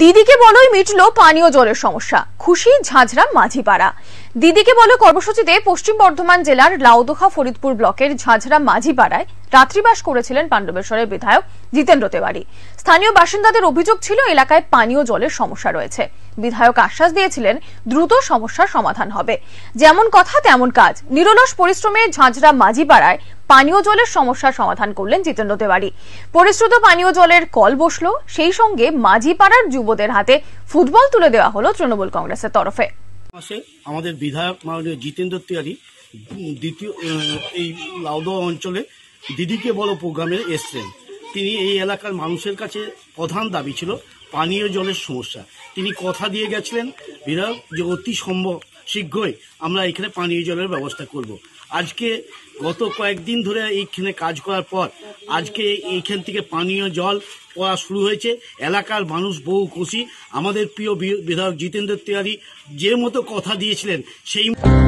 দিদিকে বলোই মিটল পানীয় জলের সমস্যা খুশি ঝাঁঝরা মাঝিপাড়া দিদিকে বলো কর্মসূচিতে পশ্চিম বর্ধমান জেলার লাউদোহা ফরিদপুর ব্লকের ঝাঁঝরা মাঝিপাড়ায় রাত্রিবাস করেছিলেন পাণ্ডবেশ্বরের বিধায়ক জিতেন্দ্র তেওয়ারি স্থানীয় বাসিন্দাদের অভিযোগ ছিল এলাকায় পানীয় জলের সমস্যা রয়েছে বিধায়ক আশ্বাস দিয়েছিলেন দ্রুত সমস্যার সমাধান হবে যেমন কথা তেমন কাজ নিরলস পরিশ্রমে ঝাঁঝরা মাঝিপাড়ায় পানীয় জলের সমস্যার সমাধান করলেন জিতেন্দ্র তেওয়ারি পরিশ্রুত পানীয় জলের কল বসল সেই সঙ্গে মাঝিপাড়ার যুবদের হাতে ফুটবল তুলে দেওয়া হল তৃণমূল কংগ্রেসের তরফে মাসে আমাদের বিধায়ক মাননীয় জিতেন্দ্র তিওয়ারি দ্বিতীয় এই লাউদা অঞ্চলে দিদিকে বলো প্রোগ্রামে এসছেন তিনি এই এলাকার মানুষের কাছে প্রধান দাবি ছিল পানীয় জলের সমস্যা তিনি কথা দিয়ে গেছিলেন বিধায়ক যে অতি সম্ভব শীঘ্রই আমরা এখানে পানীয় জলের ব্যবস্থা করব। আজকে গত কয়েকদিন ধরে এইখানে কাজ করার পর আজকে এইখান থেকে পানীয় জল পড়া শুরু হয়েছে এলাকার মানুষ বহু খুশি আমাদের প্রিয় বিধায়ক জিতেন্দ্র তিওয়ারি যে মতো কথা দিয়েছিলেন সেই